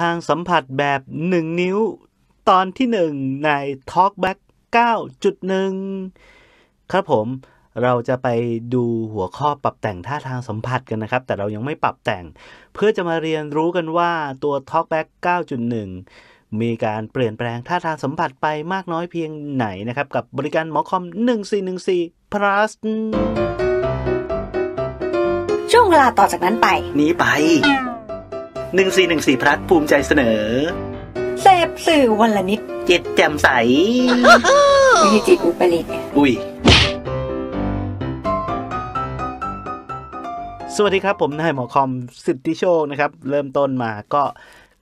ทางสัมผัสแบบ 1 นิ้ว ตอนที่ 1 ใน Talkback 9.1 ครับผมเราจะไปดูหัวข้อปรับแต่งท่าทางสัมผัสกันนะครับ แต่เรายังไม่ปรับแต่ง เพื่อจะมาเรียนรู้กันว่าตัว Talkback 9.1 มีการเปลี่ยนแปลงท่าทางสัมผัสไปมากน้อยเพียงไหนนะครับกับบริการหมอคอม 1414 plus ช่วงเวลาต่อจากนั้นไป นี้ไป1414พลัดภูมิใจเสนอเสพสื่อวันละนิดจิตแจ่มใสไม่จิตอุปริตอุ้ย สวัสดีครับ ผมนายหมอคอมสิทธิโชคนะครับ เริ่มต้นมาก็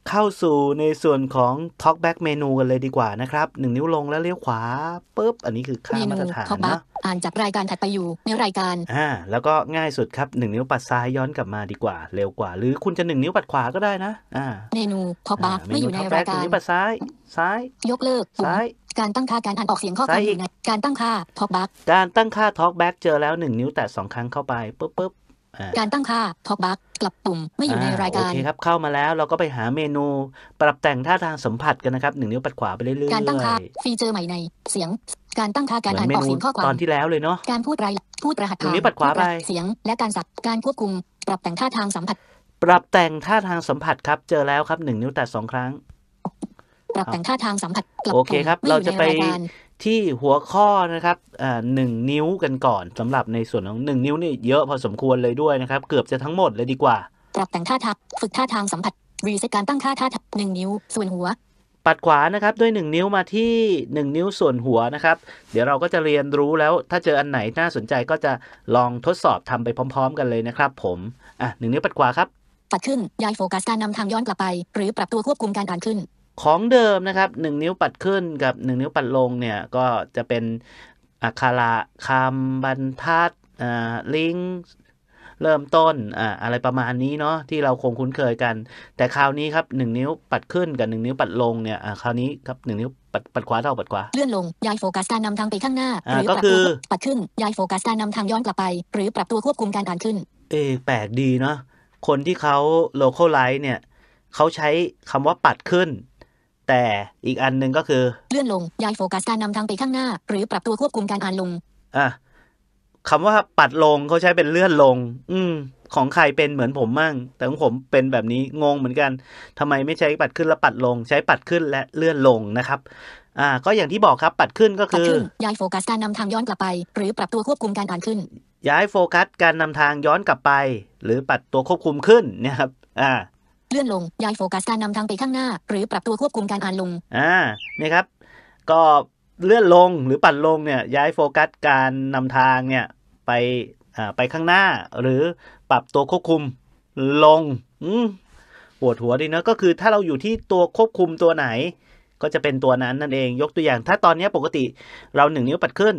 เข้าสู่ในส่วนของ Talkback เมนูกันเลยดีกว่านะครับหนึ่งนิ้วลงแล้วเลี้ยวขวาปุ๊บอันนี้คือค่ามาตรฐานเนะอ่านจากรายการถัดไปอยู่ในรายการอ่า แล้วก็ง่ายสุดครับหนึ่งนิ้วปัดซ้ายย้อนกลับมาดีกว่า เร็วกว่า หรือคุณจะหนึ่งนิ้วปัดขวาก็ได้นะอ่าเมนูท็อปบักไม่อยู่ในรายการหนึ่งนิ้วปัดซ้ายซ้ายยกเลิกซ้ายการตั้งค่าการอ่านออกเสียงข้อความอการตั้งค่าท็อกแบ็กการตั้งค่าท็อกแบ็กเจอแล้วหนึ่งนิ้วแตะงครั้งเข้าไปปุ๊บปุ๊บการตั้งค่าพอกบักกลับปุ่มไม่อยู่ในรายการ โอเคครับ เข้ามาแล้วเราก็ไปหาเมนูปรับแต่งท่าทางสัมผัสกันนะครับหนึ่งนิ้วปัดขวาไปเรื่อยๆการตั้งค่า ฟีเจอร์ใหม่ในเสียง การตั้งค่าการอ่านออกเสียงข้อความตอนที่แล้วเลยเนาะการพูดรายพูดรหัสผ่านนิ้วปัดขวาไป เสียงและการสับการควบคุม ปรับแต่งท่าทางสัมผัส ปรับแต่งท่าทางสัมผัสครับ เจอแล้วครับหนึ่งนิ้วแตะสองครั้ง ปรับแต่งท่าทางสัมผัสโอเคครับ เราจะไปที่หัวข้อนะครับหนึ่งนิ้วกันก่อน สำหรับในส่วนของหนึ่งนิ้วนี่เยอะพอสมควรเลยด้วยนะครับ เกือบจะทั้งหมดเลยดีกว่าปรับแต่งท่าทางฝึกท่าทางสัมผัสรีเซ็ตการตั้งค่าท่าหนึ่งนิ้วส่วนหัว ปัดขวานะครับ ด้วย 1 นิ้วมาที่ 1 นิ้วส่วนหัวนะครับ เดี๋ยวเราก็จะเรียนรู้แล้วถ้าเจออันไหนน่าสนใจก็จะลองทดสอบทำไปพร้อม ๆ กันเลยนะครับ ผมอ่ะหนึ่งนิ้วปัดขวาครับ ปัดขึ้นย้ายโฟกัสการนำทางย้อนกลับไป หรือปรับตัวควบคุมการอ่านขึ้นของเดิมนะครับ1นิ้วปัดขึ้น กับ 1 นิ้วปัดลงเนี่ยก็จะเป็นอักขระคำบรรทัดลิงเริ่มต้นออะไรประมาณนี้เนาะที่เราคงคุ้นเคยกัน แต่คราวนี้ครับ1นิ้วปัดขึ้นกับ 1 นิ้วปัดลงเนี่ยคราวนี้ครับ1นิ้วปัดปัดขวา เท่าปัดขวาเลื่อนลงย้ายโฟกัสการนำทางไปข้างหน้าหรือปรับตัวปัดขึ้นย้ายโฟกัสการนำทางย้อนกลับไป หรือปรับตัวควบคุมการอ่านขึ้น เอแปลกดีเนาะคนที่เขาโลเคอลไลท์เนี่ยเขาใช้คำว่าปัดขึ้นแต่อีกอันหนึ่งก็คือเลื่อนลงย้ายโฟกัสการนำทางไปข้างหน้า หรือปรับตัวควบคุมการอ่านลงอ่ะคำว่าปัดลงเขาใช้เป็นเลื่อนลง อืมของใครเป็นเหมือนผมมั่ง แต่ของผมเป็นแบบนี้ งงเหมือนกัน ทำไมไม่ใช้ปัดขึ้นและปัดลง ใช้ปัดขึ้นและเลื่อนลงนะครับ อ่า ก็อย่างที่บอกครับปัดขึ้นก็คือย้ายโฟกัสการนำทางย้อนกลับไป หรือปรับตัวควบคุมการอ่านขึ้น ย้ายโฟกัสการนำทางย้อนกลับไป หรือปัดตัวควบคุมขึ้นนะครับ อ่าเลื่อนลงย้ายโฟกัสการนำทางไปข้างหน้า หรือปรับตัวควบคุมการอ่านลง อ่านี่ครับ ก็เลื่อนลงหรือปัดลงเนี่ย ย้ายโฟกัสการนำทางเนี่ยไปอ่าไปข้างหน้า หรือปรับตัวควบคุมลงอืมปวดหัวดีเนาะก็คือ ถ้าเราอยู่ที่ตัวควบคุมตัวไหน ก็จะเป็นตัวนั้นนั่นเองยกตัวอย่าง ถ้าตอนนี้ปกติเราหนึ่งนิ้วปัดขึ้น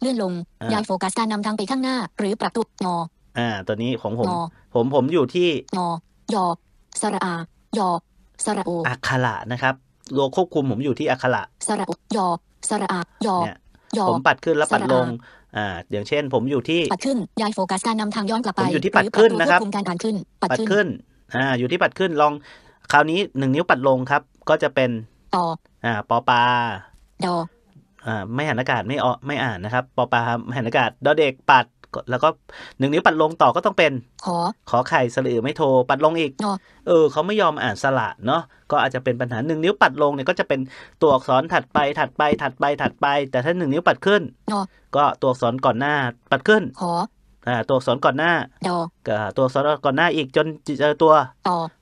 เลื่อนลงย้ายโฟกัสการนำทางไปข้างหน้า หรือปรับตัวงออ่าตัวนี้ของผมผมผมอยู่ที่งอยสระอายอสระโอ อักขระนะครับตัวควบคุมผมอยู่ที่อักขระสระยอสระอายอยผมปัดขึ้นแล้วปัดลง อ่า อย่างเช่น ผมอยู่ที่ปัดขึ้นย้ายโฟกัสการนำทางย้อนกลับไปผมอยู่ที่ปัดขึ้นนะครับควบคุมการปัาขึ้น ปัดขึ้น อ่า อยู่ที่ปัดขึ้นลอง คราวนี้หนึ่งนิ้วปัดลงครับ ก็จะเป็น่ออ่า ปอปาดออ่า ไม่หันอากาศไม่ออไม่อ่านนะครับปอปาหันอากาศดอเด็กปัดแล้วก็หนึ่งนิ้วปัดลงต่อก็ต้องเป็นขอขอไข่สลือไม่โทรปัดลงอีกเออเขาไม่ยอมอ่านสระเนาะก็อาจจะเป็นปัญหาหนึ่งนิ้วปัดลงเนี่ยก็จะเป็นตัวอักษรถัดไปถัดไปถัดไปถัดไป แต่ถ้าหนึ่งนิ้วปัดขึ้นก็ตัวอักษรก่อนหน้าปัดขึ้นขออ่าตัวอักษรก่อนหน้าก็ตัวอักษรก่อนหน้าอีกจนเจอตัว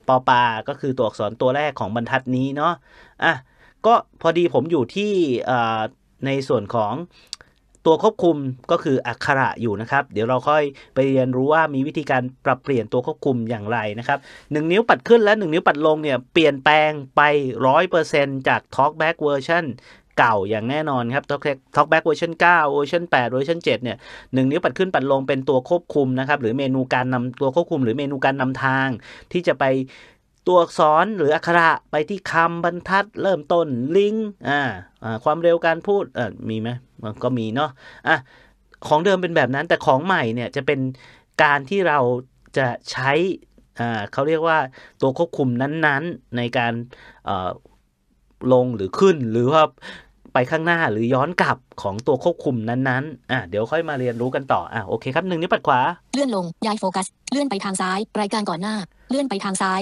ปอปาก็คือตัวอักษรตัวแรกของบรรทัดนี้เนาะอ่ะก็พอดีผมอยู่ที่ในส่วนของตัวควบคุมก็คืออักขระอยู่นะครับ เดี๋ยวเราค่อยไปเรียนรู้ว่ามีวิธีการปรับเปลี่ยนตัวควบคุมอย่างไรนะครับหนิ้วปัดขึ้นและ 1 นิ้วปัดลงเนี่ยเปลี่ยนแปลงไป 100%จาก Talkback เวอร์ชันเก่าอย่างแน่นอนครับท็อกแบ็ก t a l กเวอร์ชัน9เวอร์ชัน8เวอร์ชัน7เนี่ยหนึ่งนิ้วปัดขึ้นปัดลงเป็นตัวควบคุมนะครับหรือเมนูการนำตัวควบคุม หรือเมนูการนำทาง ที่จะไปตัวอักษรหรืออักขระไปที่คำบรรทัด เริ่มต้นลิงก์อ่าความเร็วการพูดเออมีไหมมันก็มีเนาะอ่ะของเดิมเป็นแบบนั้น แต่ของใหม่เนี่ยจะเป็นการที่เราจะใช้อ่าเขาเรียกว่าตัวควบคุมนั้นๆในการลงหรือขึ้นหรือว่าไปข้างหน้าหรือย้อนกลับของตัวควบคุมนั้นๆอ่ะเดี๋ยวค่อยมาเรียนรู้กันต่ออ่ะโอเคครับหนึ่งนิ้วปัดขวา เลื่อนลงย้ายโฟกัส เลื่อนไปทางซ้ายรายการก่อนหน้า เลื่อนไปทางซ้าย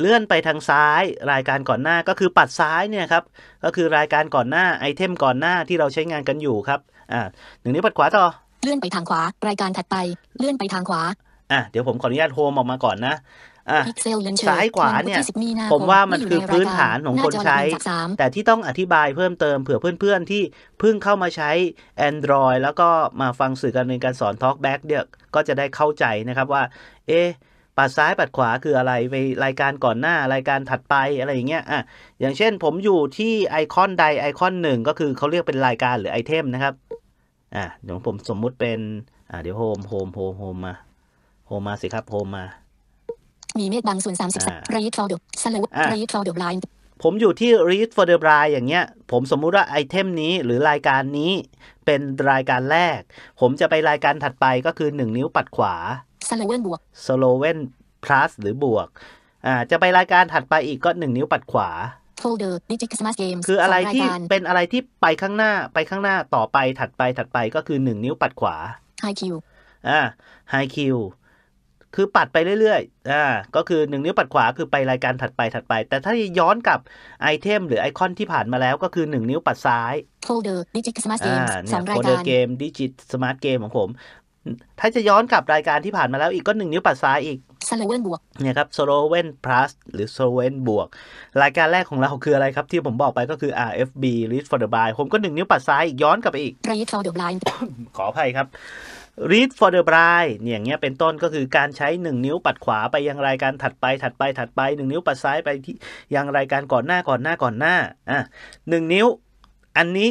เลื่อนไปทางซ้าย รายการก่อนหน้าก็คือปัดซ้ายเนี่ยครับ ก็คือรายการก่อนหน้าไอเทมก่อนหน้าที่เราใช้งานกันอยู่ครับ อ่า หนึ่งนี้ปัดขวาต่อเลื่อนไปทางขวา รายการถัดไปเลื่อนไปทางขวาอ่าเดี๋ยวผมขออนุญาตโฮมออกมาก่อนนะอ่าซ้ายขวาเนี่ยผมว่ามันคือพื้นฐานของคนใช้แต่ที่ต้องอธิบายเพิ่มเติมเผื่อเพื่อนๆที่เพิ่งเข้ามาใช้ Android แล้วก็มาฟังสื่อการเรียนการสอน Talkback เดี่ยก็จะได้เข้าใจนะครับว่าเอ๊ะปัดซ้ายปัดขวาคืออะไรไปรายการก่อนหน้า รายการถัดไป อะไรอย่างเงี้ยอ่ะอย่างเช่นผมอยู่ที่ไอคอนใดไอคอนหนึ่งก็คือเขาเรียกเป็นรายการหรือไอเทมนะครับ อ่ะเดี๋ยวผมสมมุติเป็นอ่ะเดี๋ยวโฮมโฮมโฮมโฮมมาโฮมมาสิครับโฮมมามีเมฆบางส่วนสามสิบสรีทฟอร์ดสลับรีทฟอร์ดไลน์ผมอยู่ที่ r ี a d f o เดอร์ไลน์อย่างเงี้ย ผมสมมุติว่าไอเทมนี้หรือรายการนี้เป็นรายการแรก ผมจะไปรายการถัดไปก็คือหนึ่งนิ้วปัดขวาสโลเวนบวกสโลเวนพลัสหรือบวก อ่าจะไปรายการถัดไปอีกก็หนึ่งนิ้วปัดขวา Folder Digit Smart Games คืออะไรที่เป็นอะไรที่ไปข้างหน้าไปข้างหน้าต่อไปถัดไปถัดไปก็คือหนึ่งนิ้วปัดขวา High Q อ่า High Q คือปัดไปเรื่อยๆอ่าก็คือหนึ่งนิ้วปัดขวา คือไปรายการถัดไปถัดไป แต่ถ้าย้อนกับไอเทมหรือไอคอนที่ผ่านมาแล้วก็คือหนึ่งนิ้วปัดซ้าย Folder Digit Smart Games สองรายการ Folder Game Digit Smart Game ของผมถ้าจะย้อนกลับรายการที่ผ่านมาแล้ว อีกก็หนึ่งนิ้วปัดซ้ายอีกซโลเวนบวก เนี่ยครับซโลเวนพลัสหรือซโลเวนบวกรายการแรกของเราคืออะไรครับ ที่ผมบอกไปก็คือ RFB r e a d for the Blind ผมก็หนึ่งนิ้วปัดซ้ายอีก ย้อนกลับไปอีก r e a d for the Blind ขออภัยครับ Read for the Blind เนี่ยอย่างเงี้ยเป็นต้นก็คือการใช้หนึ่งนิ้วปัดขวาไป ยังรายการถัดไป ถัดไปถัดไปงนิ้วปัดซ้ายไปที่ยังรายการก่อนหน้าก่อนหน้าก่อนหน้าอ่ะหนึ่งนิ้ว อันนี้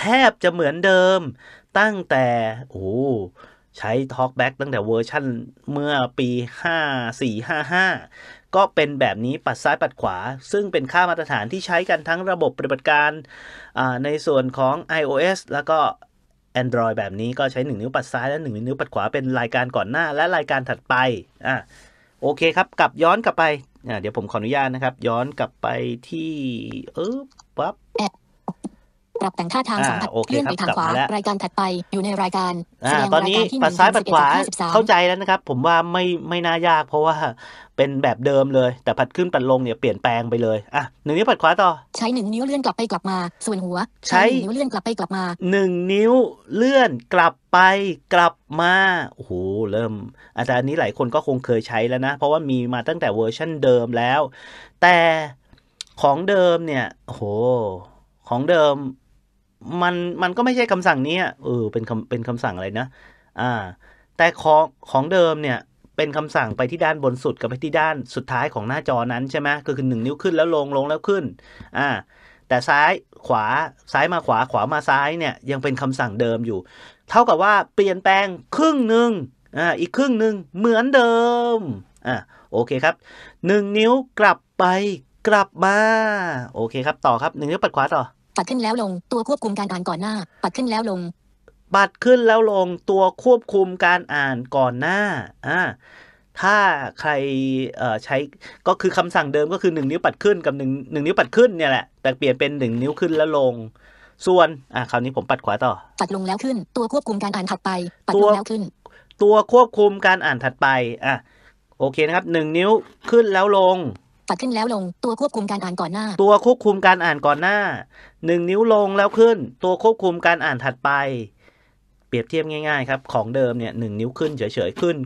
แทบจะเหมือนเดิมตั้งแต่โอ้ใช้ Talkback ตั้งแต่เวอร์ชั่นเมื่อปี 5455 ก็เป็นแบบนี้ปัดซ้ายปัดขวา ซึ่งเป็นค่ามาตรฐานที่ใช้กันทั้งระบบปฏิบัติการในส่วนของ iOS แล้วก็ Android แบบนี้ก็ใช้ 1 นิ้วปัดซ้ายและ 1 นิ้วปัดขวา เป็นรายการก่อนหน้าและรายการถัดไปอ่ะโอเคครับ กลับย้อนกลับไป เดี๋ยวผมขออนุญาตนะครับ ย้อนกลับไปที่เออปั๊บปรับแต่งท่าทางสัมผัสเคลื่อนไปทางขวารายการถัดไปอยู่ในรายการแสดงตอนนี้ปัดซ้ายปัดขวาเข้าใจแล้วนะครับ ผมว่าไม่ไม่น่ายาก เพราะว่าเป็นแบบเดิมเลย แต่ผัดขึ้นปัดลงเนี่ย เปลี่ยนแปลงไปเลยอ่ะหนึ่งนิ้วปัดขวาต่อ ใช้หนึ่งนิ้วเลื่อนกลับไปกลับมาส่วนหัว ใช้นิ้วเลื่อนกลับไปกลับมาหนึ่งนิ้วเลื่อนกลับไปกลับมาโอ้โหเริ่ม อาจารย์นี้หลายคนก็คงเคยใช้แล้วนะ เพราะว่ามีมาตั้งแต่เวอร์ชั่นเดิมแล้ว แต่ของเดิมเนี่ยโอ้โหของเดิมมันมันก็ไม่ใช่คำสั่งนี้เออเป็นคำเป็นคำสั่งอะไรนะอ่าแต่ของของเดิมเนี่ยเป็นคำสั่งไปที่ด้านบนสุดกับไปที่ด้านสุดท้ายของหน้าจอนั้นใช่ไหมก็คือหนึ่งนิ้วขึ้นแล้วลงลงแล้วขึ้นอ่าแต่ซ้ายขวาซ้ายมาขวาขวามาซ้ายเนี่ยยังเป็นคำสั่งเดิมอยู่ เท่ากับว่าเปลี่ยนแปลงครึ่งหนึ่งอ่าอีกครึ่งหนึ่งเหมือนเดิมอ่าโอเคครับหนึ่งนิ้วกลับไปกลับมาโอเคครับต่อครับหนึ่งนิ้วปัดขวาต่อปัดขึ้นแล้วลงตัวควบคุมการอ่านก่อนหน้า ปัดขึ้นแล้วลง ปัดขึ้นแล้วลงตัวควบคุมการอ่านก่อนหน้าอ่าถ้าใครใช้ก็คือคำสั่งเดิมก็คือ 1 นิ้วปัดขึ้นกับ1 1นิ้วปัดขึ้นเนี่ยแหละแต่เปลี่ยนเป็น 1 นิ้วขึ้นแล้วลง ส่วนอ่าคราวนี้ผมปัดขวาต่อ ปัดลงแล้วขึ้น ตัวควบคุมการอ่านถัดไป ปัดลงแล้วขึ้น ตัวควบคุมการอ่านถัดไป อ่ะ โอเคนะครับ1นิ้วขึ้นแล้วลงปัดขึ้นแล้วลง ตัวควบคุมการอ่านก่อนหน้า ตัวควบคุมการอ่านก่อนหน้า 1 นิ้วลงแล้วขึ้น ตัวควบคุมการอ่านถัดไป เปรียบเทียบง่าย ๆ ครับ ของเดิมเนี่ยหนึ่งนิ้วขึ้นเฉยๆขึ้น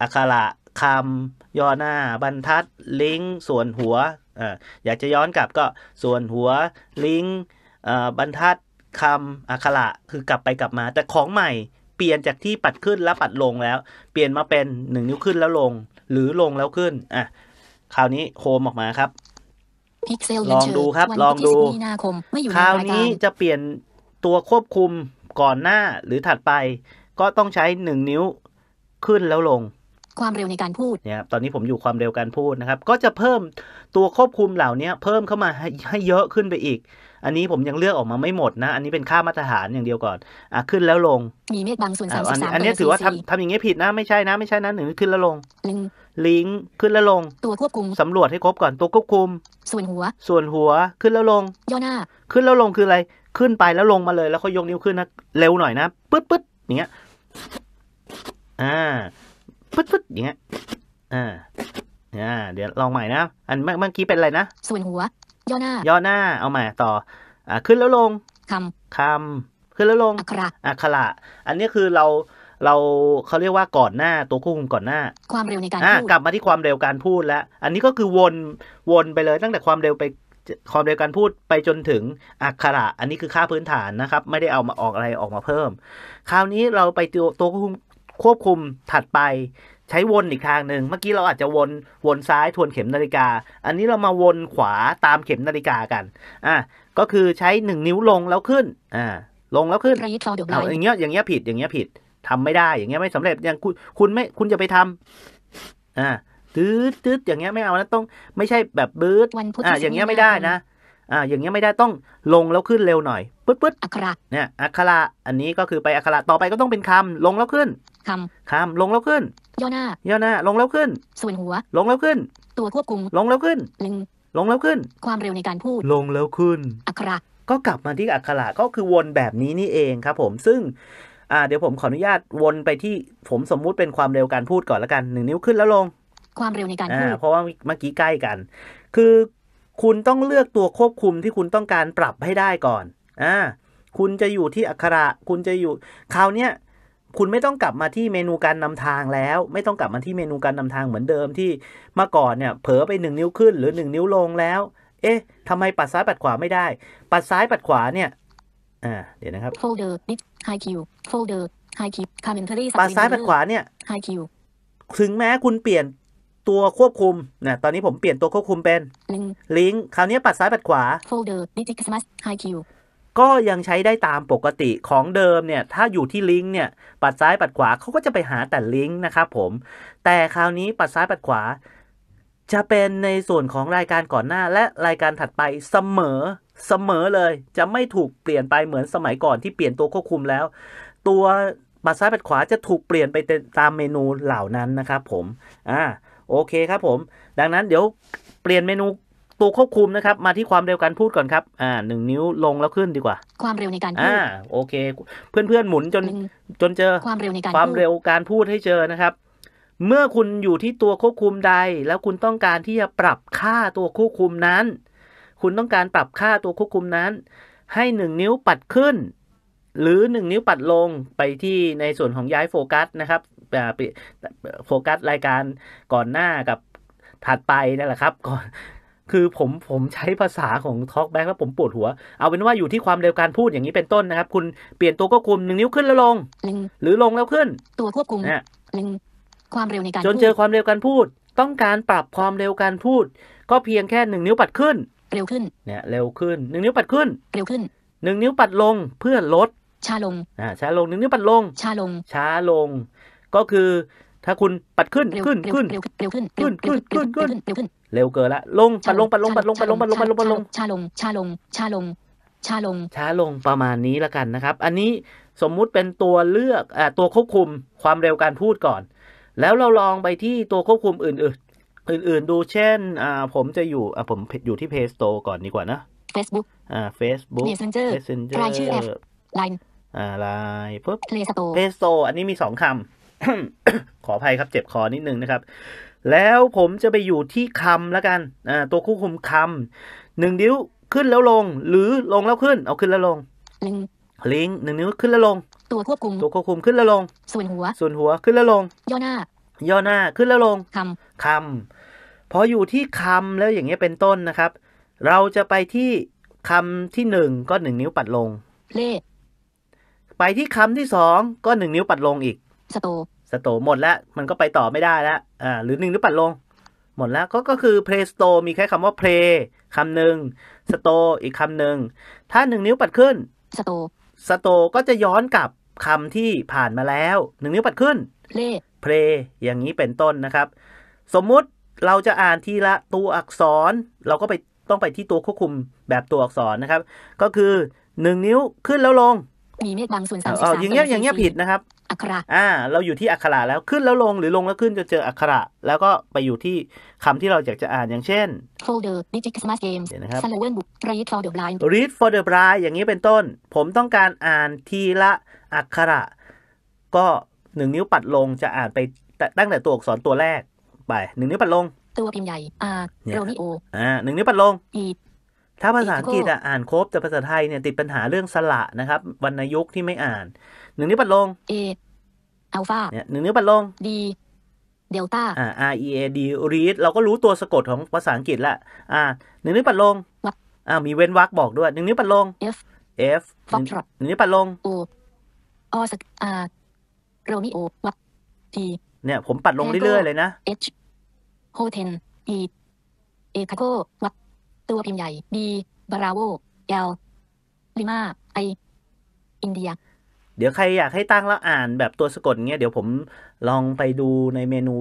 อักขระคำย่อหน้า บรรทัด ลิงก์ส่วนหัวออยากจะย้อนกลับก็ส่วนหัวลิงก์บรรทัดคำอักขระคือกลับไปกลับมา แต่ของใหม่เปลี่ยนจากที่ปัดขึ้นแล้วปัดลงแล้ว เปลี่ยนมาเป็นหนึ่งนิ้วขึ้นแล้วลง หรือลงแล้วขึ้น อ่ะคราวนี้โฮมออกมาครับ ลองดูครับ ลองดูคราวนี้จะเปลี่ยนตัวควบคุมก่อนหน้าหรือถัดไป ก็ต้องใช้หนึ่งนิ้วขึ้นแล้วลง ความเร็วในการพูด เนี่ยตอนนี้ผมอยู่ความเร็วการพูดนะครับ ก็จะเพิ่มตัวควบคุมเหล่านี้เพิ่มเข้ามาให้ใหเยอะขึ้นไปอีก อันนี้ผมยังเลือกออกมาไม่หมดนะอันนี้เป็นค่ามาตรฐานอย่างเดียวก่อนอ่ะขึ้นแล้วลง มีเมฆบางส่วนสามสิบสามอันนี้ถือว่าทำทำอย่างเงี้ยผิดนะไม่ใช่นะ ไม่ใช่นะหนึ่งขึ้นแล้วลงลิงก์ขึ้นและลงตัวควบคุมสำรวจให้ครบก่อนตัวควบคุม ส่วนหัว ส่วนหัว ขึ้นแล้วลง ย่อหน้า ขึ้นแล้วลงคืออะไร ขึ้นไปแล้วลงมาเลย แล้วอยยกนิ้วขึ้นนะเร็วหน่อยนะปึ๊ดปึ๊ดอย่างเงี้ยอ่าปึ๊ดปึ๊ดอย่างเงี้ยอ่าอ่าเดี๋ยวลองใหม่นะอันเมื่อกี้เป็นอะไรนะ ส่วนหัว ย่อหน้า ย่อหน้าเอาใหม่ต่อ อ่าขึ้นแล้วลงคำคำขึ้นแล้วลงอักขระอักขระอันนี้คือเราเราเขาเรียกว่าก่อนหน้า ตัวควบคุมก่อนหน้า ความเร็วในการพูด กลับมาที่ความเร็วการพูดแล้ว อันนี้ก็คือวนวนไปเลยตั้งแต่ความเร็วไปความเร็วการพูดไปจนถึงอักขระ อันนี้คือค่าพื้นฐานนะครับ ไม่ได้เอามาออกอะไรออกมาเพิ่ม คราวนี้เราไปตัวตัวควบคุมควบคุมถัดไป ใช้วนอีกทางหนึ่ง เมื่อกี้เราอาจจะวนวนซ้ายทวนเข็มนาฬิกา อันนี้เรามาวนขวาตามเข็มนาฬิกากัน อ่ะก็คือใช้หนึ่งนิ้วลงแล้วขึ้น อ่าลงแล้วขึ้นอาอย่างเงี้ยอย่างเงี้ยผิดอย่างเงี้ยผิดทำไม่ได้อย่างเงี้ยไม่สำเร็จอย่างคุณคุณไม่คุณจะไปทำ อ่าตืดตืดอย่างเงี้ยไม่เอานะต้องไม่ใช่แบบบืดอ่า อย่างเงี้ยไม่ได้นะอ่า อย่างเงี้ยไม่ได้ต้องลงแล้วขึ้นเร็วหน่อย ปึ๊ดปึ๊ดอักขระเนี่ยอักขระอันนี้ก็คือไปอักขระต่อไปก็ต้องเป็นคำ ลงแล้วขึ้น คำคำลงแล้วขึ้นย่อหน้าย่อหน้าลงแล้วขึ้นส่วนหัวลงแล้วขึ้น ตัวควบคุม ลงแล้วขึ้นลึงลงแล้วขึ้น ความเร็วในการพูดลงแล้วขึ้นอักขระ ก็กลับมาที่อักขระก็คือวนแบบนี้นี่เองครับผมซึ่งอ่าเดี๋ยวผมขออนุญาตวนไปที่ผมสมมุติเป็นความเร็วการพูดก่อนละกันหนึ่งนิ้วขึ้นแล้วลง ความเร็วในการพูดเพราะว่าเมื่อกี้ใกล้กัน คือ คุณต้องเลือกตัวควบคุมที่คุณต้องการปรับให้ได้ก่อนอ่าคุณจะอยู่ที่อักขระคุณจะอยู่ คราวเนี้ยคุณไม่ต้องกลับมาที่เมนูการนำทางแล้ว ไม่ต้องกลับมาที่เมนูการนำทางเหมือนเดิมที่เมื่อก่อนเนี่ยเผลอไปหนึ่งนิ้วขึ้นหรือหนึ่งนิ้วลงแล้วเอ๊ะทำไมปัดซ้ายปัดขวาไม่ได้ ปัดซ้ายปัดขวาเนี่ยอ่าเดี๋ยวนะครับอร์นิ r ไฮคิวโฟลเดอร์ไฮคิวค c o m m e n t รี y ปัดซ้ายปัดขวาเนี่ยไฮคิวถึงแม้คุณเปลี่ยนตัวควบคุมนะตอนนี้ผมเปลี่ยนตัวควบคุมเป็นลิงก์คราวนี้ปัดซ้ายปัดขวา folder mix xmas high ก็ยังใช้ได้ตามปกติของเดิมเนี่ย ถ้าอยู่ที่ลิงก์เนี่ย ปัดซ้ายปัดขวาเขาก็จะไปหาแต่ลิงก์นะครับผม แต่คราวนี้ปัดซ้ายปัดขวา จะเป็นในส่วนของรายการก่อนหน้า และรายการถัดไปเสมอเสมอเลย จะไม่ถูกเปลี่ยนไปเหมือนสมัยก่อนที่เปลี่ยนตัวควบคุมแล้ว ตัวปัตซ้ายบัตขวาจะถูกเปลี่ยนไปตามเมนูเหล่านั้นนะครับ ผม อ่า โอเคครับ ผม ดังนั้นเดี๋ยวเปลี่ยนเมนูตัวควบคุมนะครับ มาที่ความเร็วการพูดก่อนครับ อ่าหนึ่งนิ้วลงแล้วขึ้นดีกว่า ความเร็วในการพูดอ่า โอเค เพื่อนๆหมุนจนจนเจอความเร็วในการความเร็วการพูดให้เจอนะครับ เมื่อคุณอยู่ที่ตัวควบคุมใด แล้วคุณต้องการที่จะปรับค่าตัวควบคุมนั้นคุณต้องการปรับค่าตัวควบคุมนั้น ให้ 1 นิ้วปัดขึ้น หรือ 1 นิ้วปัดลงไปที่ในส่วนของย้ายโฟกัสนะครับโฟกัสรายการก่อนหน้ากับถัดไปนั่นแหละครับก่อนคือผมผมใช้ภาษาของ t a l กแบ็กแล้วผมปวดหัว เอาเป็นว่าอยู่ที่ความเร็วการพูดอย่างนี้เป็นต้นนะครับ คุณเปลี่ยนตัวควบคุมหนึ่งนิ้วขึ้นแล้วลงหรือลงแล้วขึ้น ตัวควบคุมนะหนึ่งความเร็วในการจนเจอความเร็วการพูด ต้องการปรับความเร็วการพูด ก็เพียงแค่หนึ่งนิ้วปัดขึ้นเร็วขึ้นเนี่ยเร็วขึ้นหนึ่งนิ้วปัดขึ้นเร็วขึ้นหนึ่งนิ้วปัดลงเพื่อลด ช้าลงอ่าช้าลงหนึ่งนิ้วปัดลงช้าลงช้าลงก็คือ ถ้าคุณปัดขึ้น ขึ้นขึ้นเร็วขึ้นขึ้นขึ้นขึ้นขึ้นเร็วขึ้นเร็วเกินละลงปัดลงปัดลงปัดลงปัดลงปัดลงปัดลงปัดลงช้าลงช้าลงช้าลงช้าลง ช้าลง ประมาณนี้ละกันนะครับ อันนี้สมมุติเป็นตัวเลือกอ่าตัวควบคุมความเร็วการพูดก่อนแล้วเราลองไปที่ตัวควบคุมอื่นอื่นๆ ดูเช่นอ่าผมจะอยู่อ่าผมอยู่ที่ Play Store ก่อน ดีกว่านะ Facebook อ่า Facebook Messenger Messenger รายชื่อ App Line อ่า Line ปุ๊บ Play Store Play Store อันนี้มีสองคำ ขออภัยครับเจ็บคอนิดนึงนะครับ แล้วผมจะไปอยู่ที่คำแล้วกันอ่าตัวคู่คุมคำหนึ่งนิ้วขึ้นแล้วลงหรือลงแล้วขึ้น เอาขึ้นแล้วลงลิงลิงหนึ่งนิ้วขึ้นแล้วลง ตัวควบคุม ตัวควบคุมขึ้นแล้วลง ส่วนหัว ส่วนหัวขึ้นแล้วลงย่อหน้าย่อหน้าขึ้นแล้วลงคำคำพออยู่ที่คำแล้วอย่างเงี้ยเป็นต้นนะครับ เราจะไปที่คำที่หนึ่งก็หนึ่งนิ้วปัดลง เล่ไปที่คำที่สองก็หนึ่งนิ้วปัดลงอีก สโตสโตหมดแล้ว มันก็ไปต่อไม่ได้แล้ว อ่า หรือหนึ่งนิ้วปัดลง หมดแล้วก็ก็คือ play store มีแค่คำว่า play คำหนึ่ง สโตอีกคำหนึ่ง ถ้าหนึ่งนิ้วปัดขึ้น สโตสโตก็จะย้อนกลับคำที่ผ่านมาแล้ว หนึ่งนิ้วปัดขึ้น เล่พลอย่างนี้เป็นต้นนะครับ สมมุติเราจะอ่านทีละตัวอักษร เราก็ไปต้องไปที่ตัวควบคุมแบบตัวอักษรนะครับ ก็คือ 1 นิ้วขึ้นแล้วลงมีเมฆบางส่วนสามสิบสามอย่างเงี้ยอย่างเงี้ยผิดนะครับอักขระอ่าเราอยู่ที่อักขระแล้วขึ้นแล้วลงหรือลงแล้วขึ้นจะเจออักขระแล้วก็ไปอยู่ที่คำที่เราอยากจะอ่านอย่างเช่น folder digic smart games นะครับ folder book read for the blind read for the blind อย่างนี้เป็นต้น ผมต้องการอ่านทีละอักขระก็หนึ่งนิ้วปัดลงจะอ่านไปตั้งแต่ตัวอักษรตัวแรก ไปหนึ่งนิ้วปัดลง ตัวพิมพ์ใหญ่อาโรมิโอ อ่าหนึ่งนิ้วปัดลง อีถ้าภาษาอังกฤษอ่านครบแต่ภาษาไทยเนี่ยติดปัญหาเรื่องสระนะครับ วรรณยุกที่ไม่อ่าน หนึ่งนิ้วปัดลงเออัลฟาเนี่ยหนึ่งนิ้วปัดลง ดีเดลต้าอ่า R E A D read เราก็รู้ตัวสะกดของภาษาอังกฤษละอ่าหนึ่งนิ้วปัดลงอ่ามีเว้นวรรคบอกด้วยหนึ่งนิ้วปัดลง F F หนึ่งนิ้วปัดลง O ออสอ่าโรมิโอวัตที เนี่ยผมปัดลงเรื่อยๆเลยนะเอชโฮเทนีเอคาโกวัตตัวพิมพ์ใหญ่ ดีบาราโวอลลิมาไออินเดีย เดี๋ยวใครอยากให้ตั้งแล้วอ่านแบบตัวสะกดเงี้ยเดี๋ยวผมลองไปดูในเมนู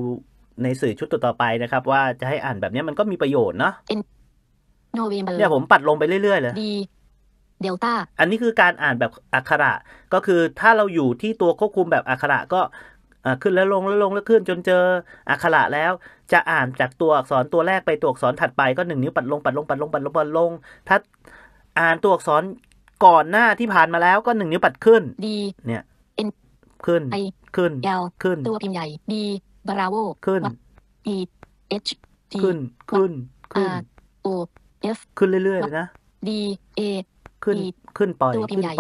ในสื่อชุดต่อไปนะครับ ว่าจะให้อ่านแบบนี้มันก็มีประโยชน์เนาะเนี่ยผมปัดลงไปเรื่อยๆเลยเดลต้าอันนี้คือการอ่านแบบอักขระ ก็คือถ้าเราอยู่ที่ตัวควบคุมแบบอักขระก็ขึ้นแล้วลงแล้ว ลงแล้ว ขึ้นจนเจออักขระแล้ว จะอ่านจากตัวอักษรตัวแรก ไปตัวอักษรถัดไปก็หนึ่งนิ้วปัดลงปัดลงปัดลง ปัดลง ปัดลงถ้า อ่านตัวอักษรก่อนหน้าที่ผ่านมาแล้ว ก็หนึ่งนิ้วปัดขึ้นดีเนี่ยขึ้นไอขึ้นเอลขึ้น ตัวพิมพ์ใหญ่ ดีบราโวขึ้นอีเอชขึ้น ขึ้น ขึ้นโอเอฟขึ้นเรื่อยๆนะ ดี เอขึ้นขึ้นปล่อยตัวพิม่อใหญ่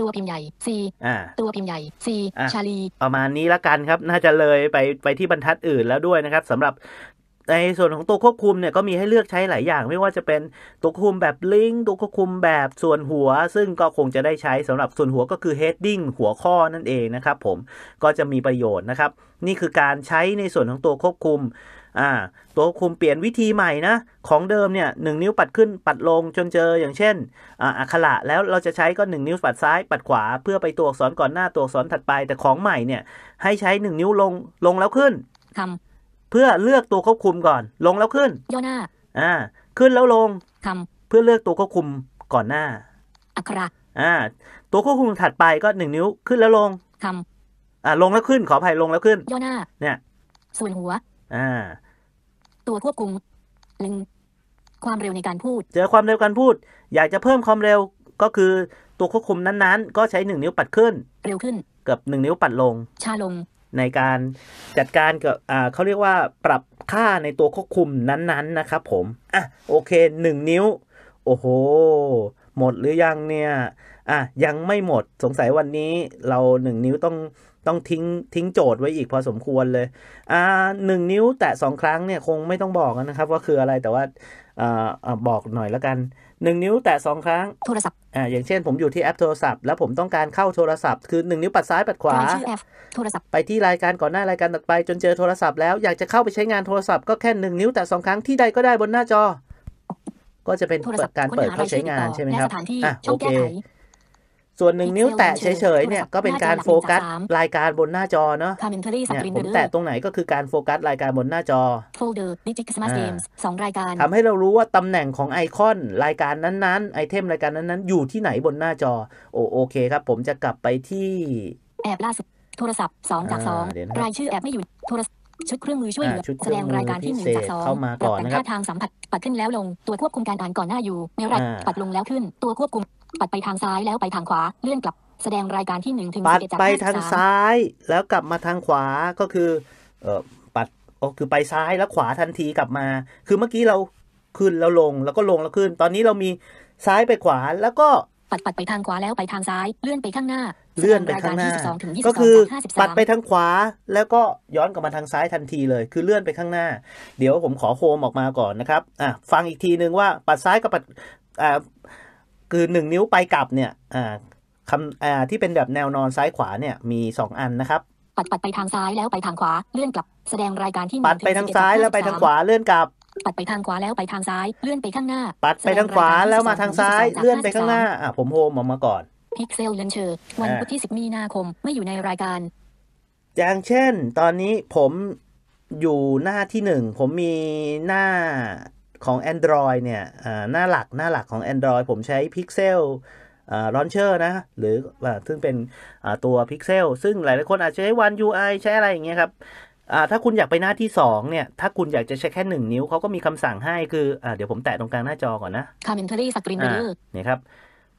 ตัวพิมพ์ใหญ่่าตัวพิมพ์ใหญ่ C ีชาลีประมาณนี้ละกันครับ น่าจะเลยไปไปที่บรรทัดอื่นแล้วด้วยนะครับ สำหรับ ในส่วนของตัวควบคุมเนี่ยก็มีให้เลือกใช้หลายอย่าง ไม่ว่าจะเป็นตัวควบคุมแบบลิงก์ตัวควบคุมแบบส่วนหัวซึ่งก็คงจะได้ใช้สำหรับส่วนหัวก็คือ heading หัวข้อนั่นเองนะครับผมก็จะมีประโยชน์นะครับ นี่คือการใช้ในส่วนของตัวควบคุมอ่า ตัวควบคุมเปลี่ยนวิธีใหม่นะของเดิมเนี่ยหนิ้วปัดขึ้นปัดลงจนเจออย่างเช่นอักขระแล้วเราจะใช้ก็1นิ้วปัดซ้ายปัดขวา เพื่อไปตัวอักษรก่อนหน้าตัวอักษรถัดไปแต่ของใหม่เนี่ย ให้ใช้ 1 นิ้วลงลงแล้วขึ้นทำ เพื่อเลือกตัวควบคุมก่อนลงแล้วขึ้นย่อหน้า อ่า ขึ้นแล้วลงทำเพื่อเลือกตัวควบคุมก่อนหน้าอักขระอ่า ตัวควบคุมถัดไปก็ 1นิ้วขึ้นแล้วลงทำ อ่าลงแล้วขึ้นขออภัยลงแล้วขึ้นย่อหน้า เนี่ย ส่วนหัว อ่าตัวควบคุมหนึ่งความเร็วในการพูด เจอความเร็วการพูด อยากจะเพิ่มความเร็วก็คือตัวควบคุมนั้นๆ ก็ใช้หนึ่งนิ้วปัดขึ้น เร็วขึ้นเกือบหนึ่งนิ้วปัดลงชาลง ในการจัดการกับเขาเรียกว่าปรับค่าในตัวควบคุมนั้นๆนนนะครับผม อ่ะโอเคหนึ่งนิ้ว โอ้โห หมดหรือยังเนี่ย อ่ะยังไม่หมดสงสัยวันนี้เราหนึ่งนิ้วต้องต้องทิ้ง ทิ้งโจทย์ไว้อีกพอสมควรเลย อ่าหนึ่งนิ้วแตะสองครั้งเนี่ยคงไม่ต้องบอกนะครับว่าคืออะไรแต่ว่าอ่าบอกหน่อยละกันหนึ่งนิ้วแตะสองครั้งโทรศัพท์อ่าอย่างเช่น ผมอยู่ที่แอปโทรศัพท์แล้วผมต้องการเข้าโทรศัพท์คือหนึ่งนิ้วปัดซ้ายปัดขวาโทรศัพท์ไปที่รายการก่อนหน้ารายการตัดไป จนเจอโทรศัพท์แล้วอยากจะเข้าไปใช้งานโทรศัพท์ก็แค่หนึ่งนิ้วแตะสองครั้งที่ใดก็ได้บนหน้าจอ ก็จะเป็นการเปิดเข้าใช้งานใช่ไหมครับอ่ะโอเคส่วนหนึ่งนิ้วแตะเฉยๆเนี่ยก็เป็นการโฟกัสรายการบนหน้าจอเนาะเนี่ยผมแตะตรงไหนก็คือการโฟกัสรายการบนหน้าจอสองรายการทำให้เรารู้ว่าตำแหน่งของไอคอนรายการนั้นๆไอเทมรายการนั้นๆอยู่ที่ไหนบนหน้าจอ โอโอเคครับผมจะกลับไปที่ แอบล่าสุดโทรศัพท์สองจากสองรายชื่อแอบไม่อยู่โทรศัพท์ชุดเครื่องมือช่วยเหลือแสดงรายการที่หนึ่งจากสองเข้ามาก่อนนะครับทางสัมผัสปัดขึ้นแล้วลงตัวควบคุมการอ่านก่อนหน้าอยู่ในรับปัดลงแล้วขึ้นตัวควบคุมปัดไปทางซ้ายแล้วไปทางขวา เลื่อนกลับแสดงรายการที่หนึ่งถึงปัดไปทางซ้ายแล้วกลับมาทางขวาก็คือเออปัดโอคือไปซ้ายแล้วขวาทันทีกลับมา คือเมื่อกี้เราขึ้นแล้วลงแล้วก็ลงแล้วขึ้น ตอนนี้เรามีซ้ายไปขวาแล้วก็ปัดปัดไปทางขวาแล้วไปทางซ้ายเลื่อนไปข้างหน้า เลื่อนไปข้างหน้าก็คือ ปัดไปทางขวาแล้วก็ย้อนกลับมาทางซ้ายทันทีเลยคือเลื่อนไปข้างหน้า เดี๋ยวผมขอโฮมออกมาก่อนนะครับอ่ะฟังอีกทีนึงว่าปัดซ้ายกับปัดอ่าคือหนึ่งนิ้วไปกลับเนี่ย อ่าคำอ่า ที่เป็นแบบแนวนอนซ้ายขวาเนี่ย มี 2 อัน นะครับ ปัดปัดไปทางซ้ายแล้วไปทางขวาเลื่อนกลับแสดงรายการที่ ปัดไปทางซ้ายแล้วไปทางขวาเลื่อนกลับ ปัดไปทางขวาแล้วไปทางซ้ายเลื่อนไปข้างหน้า ปัดไปทางขวาแล้วมาทางซ้าย เลื่อนไปข้างหน้า อ่ะผมโฮมออกมาก่อนพิกเซลเลนเชอร์วันพุธที่10มีนาคม ไม่อยู่ในรายการ อย่างเช่น ตอนนี้ผมอยู่หน้าที่หนึ่งผมมีหน้าของ Android เนี่ย หน้าหลัก หน้าหลักของ Android ผมใช้ Pixel ลอนเชอร์นะ หรือซึ่งเป็นตัว Pixel ซึ่งหลายหลายคนอาจจะใช้ One UI ใช้อะไรอย่างเงี้ยครับ ถ้าคุณอยากไปหน้าที่ 2 เนี่ย ถ้าคุณอยากจะใช้แค่ 1 นิ้ว เขาก็มีคำสั่งให้คืออเดี๋ยวผมแตะตรงกลางหน้าจอก่อนนะ Commentary Screen Reader เนี่ยครับ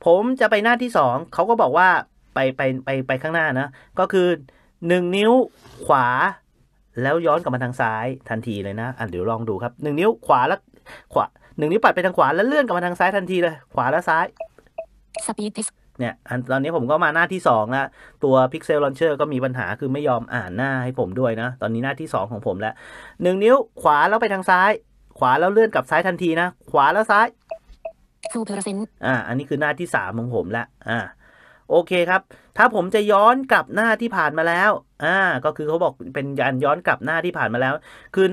ผมจะไปหน้าที่ 2 เขาก็บอกว่าไปไปไปไปข้างหน้านะ ก็คือ 1 นิ้วขวา แล้วย้อนกลับมาทางซ้ายทันทีเลยนะอ่ะเดี๋ยวลองดูครับ1นิ้วขวาแล้วขวาหนึ่งนิ้วปัดไปทางขวาแล้วเลื่อนกลับมาทางซ้ายทันทีเลย ขวาแล้วซ้ายสปีดเนี่ยตอนนี้ผมก็มาหน้าที่ 2 แล้ว ตัว Pixel Launcher ก็มีปัญหาคือไม่ยอมอ่านหน้าให้ผมด้วยนะตอนนี้หน้าที่ 2 ของผมแล้วหนึ่งนิ้วขวาแล้วไปทางซ้าย ขวาแล้วเลื่อนกลับซ้ายทันทีนะขวาแล้วซ้ายูเอร์เซนต์อ่าอันนี้คือหน้าที่สามของผมแล้วอ่า โอเคครับ ถ้าผมจะย้อนกลับหน้าที่ผ่านมาแล้ว อ่า ก็คือเขาบอกเป็นการย้อนกลับหน้าที่ผ่านมาแล้วคือ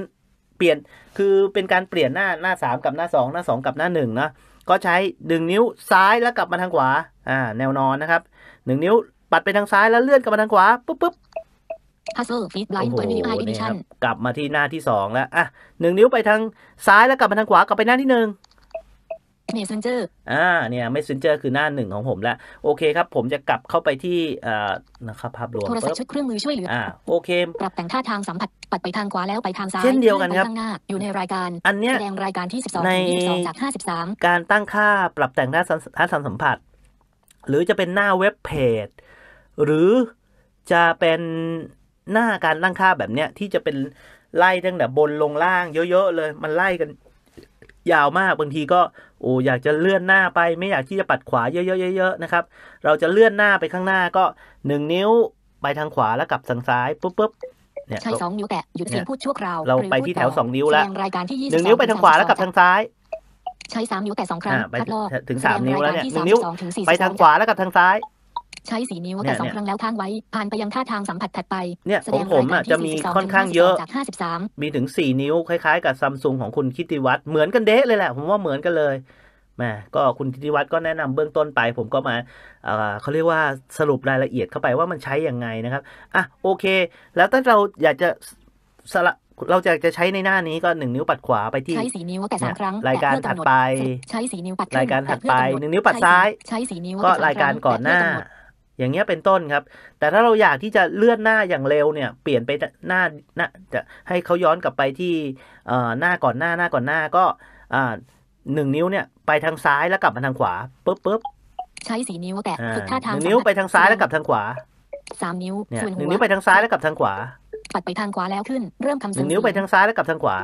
เปลี่ยนคือเป็นการเปลี่ยนหน้าหน้า3กับหน้า2หน้า 2 กับหน้า1นะก็ใช้ดึงนิ้วซ้ายแล้วกลับมาทางขวา อ่า แนวนอนนะครับหนึ่งนิ้วปัดไปทางซ้ายแล้วเลื่อนกลับมาทางขวาปุ๊บปุ๊บ Puzzle Fit l i n ตัวนี้ไอเดนชันกลับมาที่หน้าที่สองแล้วอ่ะหนึ่งนิ้วไปทางซ้ายแล้วกลับมาทางขวากลับไปหน้าที่หนึ่ง Messenger อ่าเนี่ย Messenger คือหน้าหนึ่งของผมแล้วโอเคครับ ผมจะกลับเข้าไปที่อ่านะครับภาพรวมโทรศัพท์ชุดเครื่องมือช่วยเหลืออ่าโอเคปรับแต่งท่าทางสัมผัสปัดไปทางขวาแล้วไปทางซ้ายเช่นเดียวกันครับอยู่ในรายการ อันเนี้ยแสดงรายการที่12ใน22จาก53การตั้งค่าปรับแต่งท่าท่าทางสัมผัส หรือจะเป็นหน้าเว็บเพจ หรือจะเป็นหน้าการตั้งค่าแบบเนี้ยที่จะเป็นไล่ตั้งแต่บนลงล่างเยอะๆเลยมันไล่กันยาวมากบางทีก็โอ้อยากจะเลื่อนหน้าไปไม่อยากที่จะปัดขวาเยอะๆๆนะครับเราจะเลื่อนหน้าไปข้างหน้าก็หนึ่งนิ้วไปทางขวาแล้วกลับทางซ้ายปุ๊บปุ๊บเนี่ยใช่สองนิ้วแตะหยุดเสียงพูดชั่วคราวเราไปที่แถวสองนิ้วแล้วรายการที่ยี่สิบหนึ่งนิ้วไปทางขวาแล้วกลับทางซ้าย ใช้สามนิ้วแต่สองครั้งคัดลอกถึงสามนิ้วแล้วเนี่ยหนึ่งนิ้วไปทางขวาแล้วกลับทางซ้ายใช้สีนิ้วแต่สองครั้งแล้วค้างไว้ ผ่านไปยังท่าทางสัมผัสถัดไป เนี่ยของผมอ่ะจะมีค่อนข้างเยอะจากสามีถึงสี่นิ้วคล้าย ๆ กับซัมซุงของคุณคิติวัตรเหมือนกันเดะเลยแหละผมว่าเหมือนกันเลยแม่ก็คุณคิติวัตรก็แนะนำเบื้องต้นไป ผมก็มาเเขาเรียกว่าสรุปรายละเอียดเข้าไปว่ามันใช้อย่างไงนะครับอ่ะโอเค แล้วถ้าเราอยากจะสละเราจะจะใช้ในหน้านี้ก็หนึ่งนิ้วปัดขวาไปที่ใช้สีนิ้วแต่สองครั้ง รายการถัดไป ใช้สีนิ้วปัดรายการถัดไปหนึ่งนิ้วปัดซ้าย ใช้สีนิ้วก็รายการก่อนหน้าอย่างเงี้ยเป็นต้นครับ แต่ถ้าเราอยากที่จะเลื่อนหน้าอย่างเร็วเนี่ย เปลี่ยนไปหน้าหน้า จะให้เขาย้อนกลับไปที่หน้าก่อนหน้าหน้าก่อนหน้าก็หนึ่งนิ้วเนี่ยไปทางซ้ายแล้วกลับมาทางขวาปุ๊บปุ๊บใช้สีนิ้วแตะฝึกท่าทางหนึ่งนิ้วไปทางซ้ายแล้วกลับทางขวาสามนิ้วเนี่ยหนึ่งนิ้วไปทางซ้ายแล้วกลับทางขวา ปัดไปทางขวาแล้วขึ้นเริ่มคำสั่งหนึ่งนิ้วไปทางซ้ายแล้วกลับทางขวา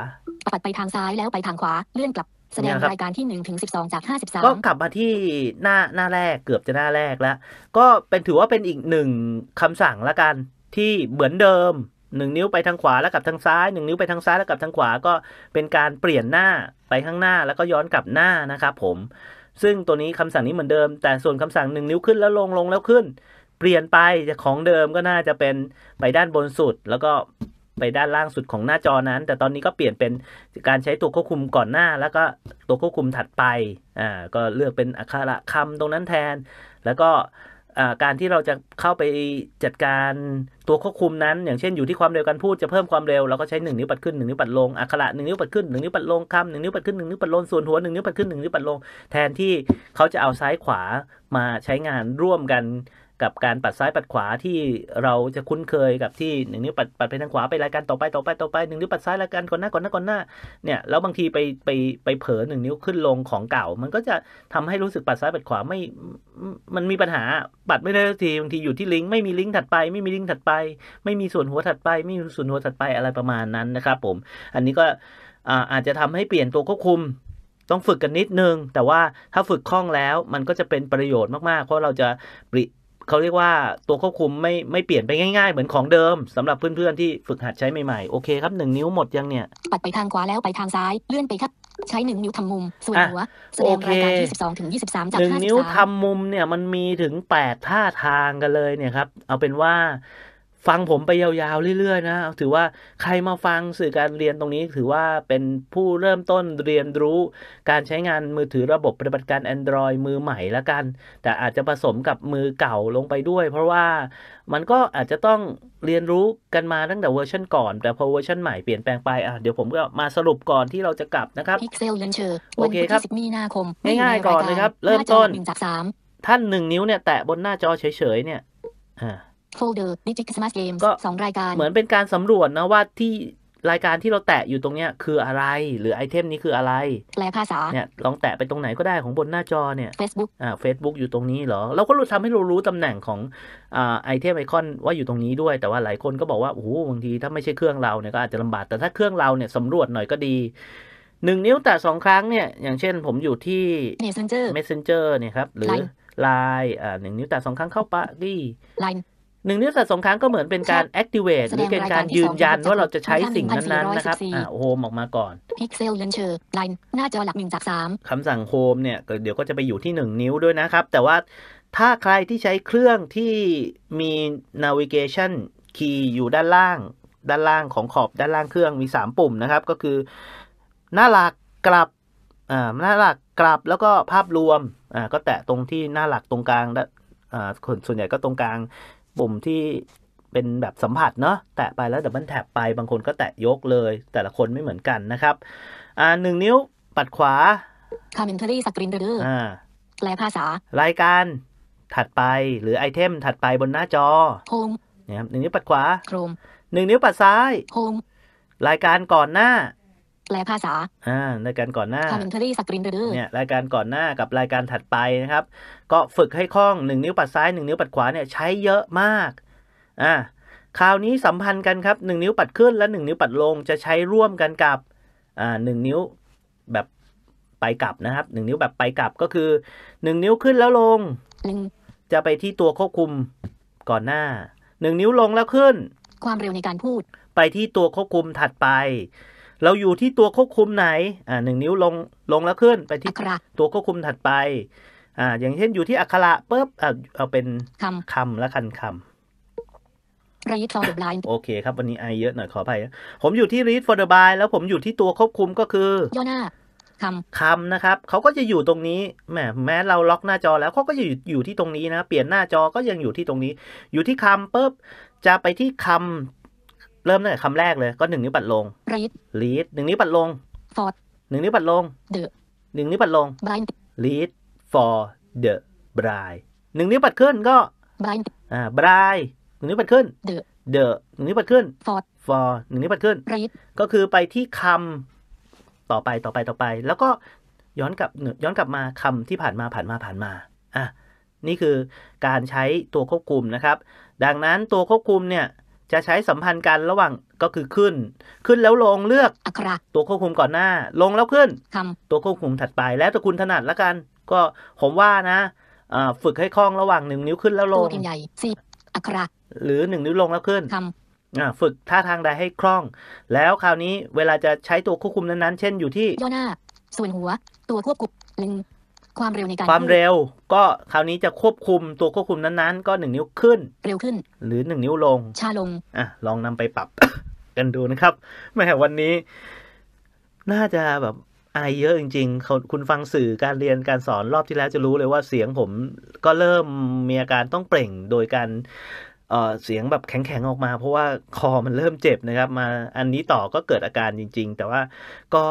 ปัดไปทางซ้ายแล้วไปทางขวา เลื่อนกลับแสดงรายการที่หนึ่งถึงสิบสองจากห้าสิบสามก็กลับมาที่หน้าหน้าแรกเกือบจะหน้าแรกแล้วก็เป็นถือว่าเป็นอีกหนึ่งคำสั่งละกัน ที่เหมือนเดิมหนึ่งนิ้วไปทางขวาแล้วกลับทางซ้ายหนึ่งนิ้วไปทางซ้ายแล้วกลับทางขวาก็ เป็นการเปลี่ยนหน้าไปข้างหน้าแล้วก็ย้อนกลับหน้านะครับผม ซึ่งตัวนี้คำสั่งนี้เหมือนเดิม แต่ส่วนคำสั่งหนึ่งนิ้วขึ้นแล้วลงลงแล้วขึ้น เปลี่ยนไปจากของเดิมก็น่าจะเป็นไปด้านบนสุดแล้วก็ไปด้านล่างสุดของหน้าจอนั้น แต่ตอนนี้ก็เปลี่ยนเป็นการใช้ตัวควบคุมก่อนหน้า แล้วก็ตัวควบคุมถัดไปอ่าก็เลือกเป็นอักขระคำตรงนั้นแทน แล้วก็การที่เราจะเข้าไปจัดการตัวควบคุมนั้นอย่างเช่นอยู่ที่ความเร็วการพูดจะเพิ่มความเร็วเราก็ใช้1นิ้วปัดขึ้น1นิ้วปัดลงอักขระ1นิ้วปัดขึ้น1นิ้วปัดลงคำหนึ่งนิ้วปัดขึ้น1นิ้วปัดลงส่วนหัว1นิ้วปัดขึ้น1นิ้วปัดลงแทนที่เขาจะเอาซ้ายขวามาใช้งานร่วมกันกับการปัดซ้ายปัดขวาที่เราจะคุ้นเคยกับที่หนึ่งนิ้วปัดปัดไปทางขวาไปรายการต่อไปต่อไปต่อไปหนึ่งนิ้วปัดซ้ายรายการก่อนหน้าก่อนหน้าก่อนหน้า เนี่ยแล้วบางทีไปไปไปเผลอหนึ่งนิ้วขึ้นลงของเก่า มันก็จะทำให้รู้สึกปัดซ้ายปัดขวาไม่มันมีปัญหาปัดไม่ได้ทันทีบางทีอยู่ที่ลิงก์ไม่มีลิงก์ถัดไปไม่มีลิงก์ถัดไป ไม่มีส่วนหัวถัดไป ไม่มีส่วนหัวถัดไปอะไรประมาณนั้นนะครับผม อันนี้ก็อาจจะทำให้เปลี่ยนตัวควบคุม ต้องฝึกกันนิดนึงแต่ว่าถ้าฝึกคล่องแล้วมันก็จะเป็นประโยชน์มากๆเพราะเราจะปริเขาเรียกว่าตัวควบคุมไม่ไม่เปลี่ยนไปง่ายๆเหมือนของเดิม สำหรับเพื่อนๆที่ฝึกหัดใช้ใหม่ๆโอเคครับหนึ่งนิ้วหมดยังเนี่ยปัดไปทางขวาแล้วไปทางซ้าย เลื่อนไปครับ ใช้หนึ่งนิ้วทำมุม ส่วนหัวแสดงรายการที่สิบสองถึงยี่สิบสามจากหนึ่งนิ้วทำมุมเนี่ยมันมีถึงแปดท่าทางกันเลย เนี่ยครับ เอาเป็นว่าฟังผมไปยาวๆ เรื่อยๆนะถือว่าใครมาฟังสื่อการเรียนตรงนี้ถือว่าเป็นผู้เริ่มต้นเรียนรู้การใช้งานมือถือระบบปฏิบัติการ Android มือใหม่ละกัน แต่อาจจะผสมกับมือเก่าลงไปด้วย เพราะว่ามันก็อาจจะต้องเรียนรู้กันมาตั้งแต่เวอร์ชันก่อนแต่พอเวอร์ชันใหม่เปลี่ยนแปลงไปอ่ะเดี๋ยวผมก็มาสรุปก่อนที่เราจะกลับนะครับพิกเซลเลนเชอร์โอเคครับมีนาคมง่ายๆก่อนเลยครับ เริ่มต้นท่านหนึ่งนิ้วเนี่ย แตะบนหน้าจอเฉยๆเนี่ยอ่าโฟลเดอร์ g ิ c c h r i s ม m a s g a ก็สองรายการเหมือนเป็นการสำรวจนะว่าที่รายการที่เราแตะอยู่ตรงเนี้ยคืออะไรหรือไอเทมนี้คืออะไรแปลภาษาเนี่ยลองแตะไปตรงไหนก็ได้ของบนหน้าจอเนี่ย Facebook อ่า Facebook อยู่ตรงนี้เหรอ เราก็รู้ทำให้เรารู้ตำแหน่งของอ่าไอเทมไอคอนว่าอยู่ตรงนี้ด้วย แต่ว่าหลายคนก็บอกว่าโอ้โหบางทีถ้าไม่ใช่เครื่องเราเนี่ยก็อาจจะลำบากแต่ถ้าเครื่องเราเนี่ยสำรวจหน่อยก็ดีหนึ่งนิ้วแต่สองครั้งเนี่ยอย่างเช่นผมอยู่ที่ Messenger Messenger เนี่ยครับหรือ Line อ่าหนึ่งนิ้วแต่สองครั้งเข้าปะดี Line หนึ่งนิ้วสัตว์สองครั้งก็เหมือนเป็นการ activate หรือเป็นการยืนยันว่าเราจะใช้สิ่งนั้นๆ นะครับอ่าโฮมออกมาก่อน Pixel เ a u n c h e r l หน้าจอหลักหนึ่งจากสามคำสั่งโฮมเนี่ยเดี๋ยวก็จะไปอยู่ที่หนึ่งนิ้วด้วยนะครับ แต่ว่าถ้าใครที่ใช้เครื่องที่มี navigation key อยู่ด้านล่าง ด้านล่างของขอบด้านล่างเครื่องมีสามปุ่มนะครับ ก็คือ หน้าหลักกลับอ่าหน้าหลักกลับแล้วก็ภาพรวม อ่าก็แตะตรงที่หน้าหลักตรงกลางอ่าส่วนใหญ่ก็ตรงกลางปุ่มที่เป็นแบบสัมผัสเนาะแตะไปแล้วดับเบิลแท็บไปบางคนก็แตะยกเลย แต่ละคนไม่เหมือนกันนะครับอ่าหนึ่งนิ้วปัดขวา Commentary Screen Reader อ่าแปลภาษา รายการถัดไปหรือไอเทมถัดไปบนหน้าจอโฮมนะครับหนึ่งนิ้วปัดขวาโครมหนึ่งนิ้วปัดซ้ายโฮมรายการก่อนหน้าแปลภาษา อ่ารายการก่อนหน้าคอมเมน t a รีสกร e นเ r ดอ d เนี่ยรายการก่อนหน้ากับรายการถัดไปนะครับ ก็ฝึกให้คล่องหนึ่งนิ้วปัดซ้ายหนึ่งนิ้วปัดขวาเนี่ยใช้เยอะมากอ่าคราวนี้สัมพันธ์กันครับหนึ่งนิ้วปัดขึ้นและหนึ่งนิ้วปัดลงจะใช้ร่วมกันกับ อ่าหนึ่งนิ้วแบบไปกลับนะครับหนึ่งนิ้วแบบไปกลับก็คือหนึ่งนิ้วขึ้นแล้วลงจะไปที่ตัวควบคุมก่อนหน้าหนึ่งนิ้วลงแล้วขึ้นความเร็วในการพูด ไปที่ตัวควบคุมถัดไปเราอยู่ที่ตัวควบคุมไหน อ่าหนึ่งนิ้วลง ลงแล้วขึ้นไปที่ตัวควบคุมถัดไป อ่า อย่างเช่น อยู่ที่อักขระปุ๊บอ่าเอาเป็นคำคำและคันคำ read for the blind โอเค ครับวันนี้ไอเยอะ หน่อยขออภัยผมอยู่ที่ read for the blind แล้วผมอยู่ที่ตัวควบคุมก็คือย่อหน้าคำคำนะครับเขาก็จะอยู่ตรงนี้แหมแม้เราล็อกหน้าจอ แล้วเขาก็จะอยู่อยู่ที่ตรงนี้นะ เปลี่ยนหน้าจอก็ยังอยู่ที่ตรงนี้ อยู่ที่คำปุ๊บจะไปที่คำเริ่มตั้งแต่คำแรกเลยก็หนึ่งนิ้วปัดลงรีดรีดหนึ่งนิ้วปัดลงฟอร์ดหนึ่งนิ้วปัดลงเดอะหนึ่งนิ้วปัดลงบ n ายรีด for the bride หนึ่งนิ้วปัดขึ้น ก็บ i ายอ่าบรายหนึ่งนิ้วปัดขึ้นเดอะเดอะหนึ่งนิ้วปัดขึ้นฟอร์ด for หนึ่งนิ้วปัดขึ้นรีดก็คือไปที่คำต่อไปต่อไปต่อไป แล้วก็ย้อนกลับย้อนกลับมาคำที่ผ่านมาผ่านมาผ่านมา อ่ะนี่คือการใช้ตัวควบคุมนะครับ ดังนั้นตัวควบคุมเนี่ยจะใช้สัมพันธ์กันระหว่างก็คือขึ้น ขึ้นแล้วลงเลือกอักขระตัวควบคุมก่อนหน้า ลงแล้วขึ้นคำตัวควบคุมถัดไปแล้วแต่คุณถนัดละกัน ก็ผมว่านะ ฝึกให้คล่องระหว่างหนึ่งนิ้วขึ้นแล้วลงตัวใหญ่สิอักขระหรือหนึ่งนิ้วลงแล้วขึ้นคำฝึกท่าทางใดให้คล่อง แล้วคราวนี้เวลาจะใช้ตัวควบคุมนั้นๆเช่นอยู่ที่ย่อหน้า ส่วนหัว ตัวควบคุมหนึ่งความเร็วในการ ความเร็ว ก็ คราวนี้จะควบคุม ตัวควบคุมนั้น ๆ ก็หนึ่งนิ้วขึ้น เร็วขึ้น หรือหนึ่งนิ้วลง ช้าลง อ่ะ ลองนำไปปรับกันดูนะครับ แม่วันนี้ น่าจะแบบอะไรเยอะจริง ๆ คุณฟังสื่อการเรียนการสอนรอบที่แล้วจะรู้เลยว่าเสียงผมก็เริ่มมีอาการต้องเปล่งโดยการเสียงแบบแข็งๆ ออกมา เพราะว่าคอมันเริ่มเจ็บนะครับ มาอันนี้ต่อก็เกิดอาการจริง ๆ แต่ว่าก็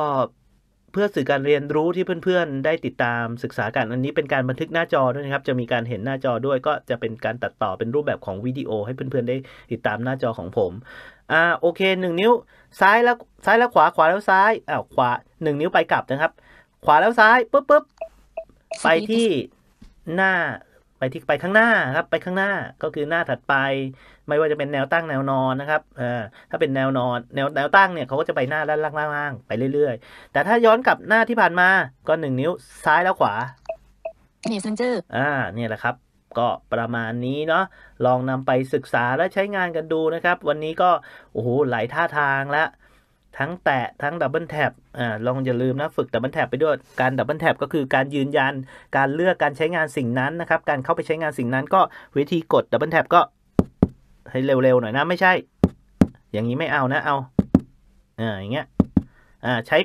เพื่อสื่อการเรียนรู้ที่เพื่อน ๆ ได้ติดตามศึกษากัน อันนี้เป็นการบันทึกหน้าจอด้วยนะครับ จะมีการเห็นหน้าจอด้วยก็จะเป็นการตัดต่อเป็นรูปแบบของวิดีโอ ให้เพื่อน ๆ ได้ติดตามหน้าจอของผม อ่าโอเคหนึ่งนิ้วซ้ายแล้วซ้ายแล้วขวา ขวาแล้วซ้ายอ้าวขวาหนึ่งนิ้วไปกลับนะครับ ขวาแล้วซ้ายปุ๊บปุ๊บไปที่หน้าไปที่ไปข้างหน้าครับ ไปข้างหน้าก็คือหน้าถัดไปไม่ว่าจะเป็นแนวตั้งแนวนอนนะครับเออถ้าเป็นแนวนอน แนวแนวตั้งเนี่ยเขาก็จะไปหน้าด้านล่างงไปเรื่อยๆ แต่ถ้าย้อนกลับหน้าที่ผ่านมา ก็หนึ่งนิ้วซ้ายแล้วขวาเนี่ยซันเจอ่าเนี่ยแหละครับ ก็ประมาณนี้เนาะ ลองนำไปศึกษาและใช้งานกันดูนะครับ วันนี้ก็ โอ้โห หลายท่าทางละ ทั้งแตะ ทั้งดับเบิลแท็บอ่า ลองอย่าลืมนะฝึกดับเบิลแท็บไปด้วย การดับเบิลแท็บก็คือการยืนยัน การเลือกการใช้งานสิ่งนั้นนะครับ การเข้าไปใช้งานสิ่งนั้น ก็วิธีกดดับเบิลแท็บก็ให้เร็วๆ หน่อยนะ ไม่ใช่ อย่างนี้ไม่เอานะ เอาอ่าอย่างเงี้ยอ่าใช้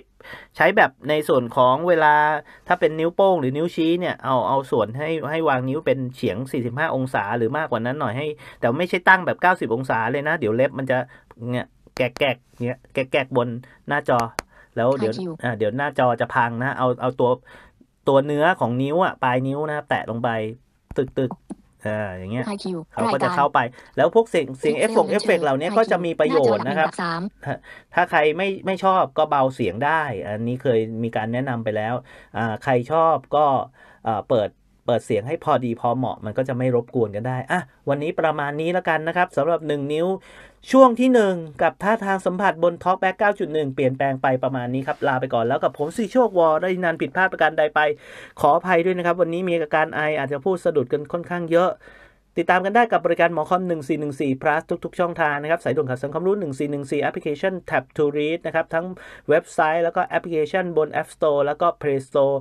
ใช้แบบในส่วนของเวลาถ้าเป็นนิ้วโป้งหรือนิ้วชี้เนี่ย เอาเอาส่วนให้ให้วางนิ้วเป็นเฉียง 45 องศาหรือมากกว่านั้น หน่อยให้ แต่ไม่ใช่ตั้งแบบ90องศาเลยนะ เดี๋ยวเล็บมันจะเนี่ยแกะแกะเนี่ยแกะแกะบนหน้าจอ แล้ว เดี๋ยวอ่าเดี๋ยวหน้าจอจะพังนะ เอาเอาตัวตัวเนื้อของนิ้ว อ่ะปลายนิ้วนะ แตะลงไปตึกตึกอ่าอย่างเงี้ยเขาก็จะเข้าไป แล้วพวก เสียง เสียงเอฟเฟกเอฟเฟกเหล่านี้ก็จะมีประโยชน์นะครับ ถ้าใคร ไม่ ไม่ชอบก็เบาเสียงได้ อันนี้เคยมีการแนะนำไปแล้วอ่าใครชอบก็เปิดเปิดเสียงให้พอดีพอเหมาะมันก็จะไม่รบกวนกันได้ อ่ะ วันนี้ประมาณนี้แล้วกันนะครับสำหรับ 1 นิ้วช่วงที่ 1 กับท่าทางสัมผัสบนท็อกแบ็ก9.1 เปลี่ยนแปลงไปประมาณนี้ครับ ลาไปก่อนแล้วกับผมสีโชควอลได้นานผิดพลาดประการใดไปขออภัยด้วยนะครับ วันนี้มีอาการไออาจจะพูดสะดุดกันค่อนข้างเยอะติดตามกันได้กับบริการหมอคอม 1414 plus ทุกๆ ช่องทางนะครับสายด่วนข่าวสารความรู้ 1414แอปพลิเคชัน Tab to Read นะครับทั้งเว็บไซต์แล้วก็แอปพลิเคชันบน App Store แล้วก็ Play Store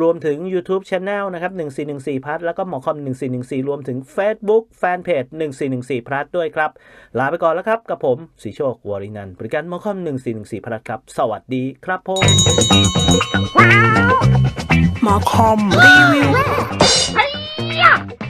รวมถึง YouTube Channel นะครับ1414 plus แล้วก็หมอคอม 1414 รวมถึง Facebook Fanpage 1414 plus ด้วยครับลาไปก่อนแล้วครับกับผมสีโชควารินันบริการหมอคอม1414 plus ครับ สวัสดีครับผมหมอคอมรีวิว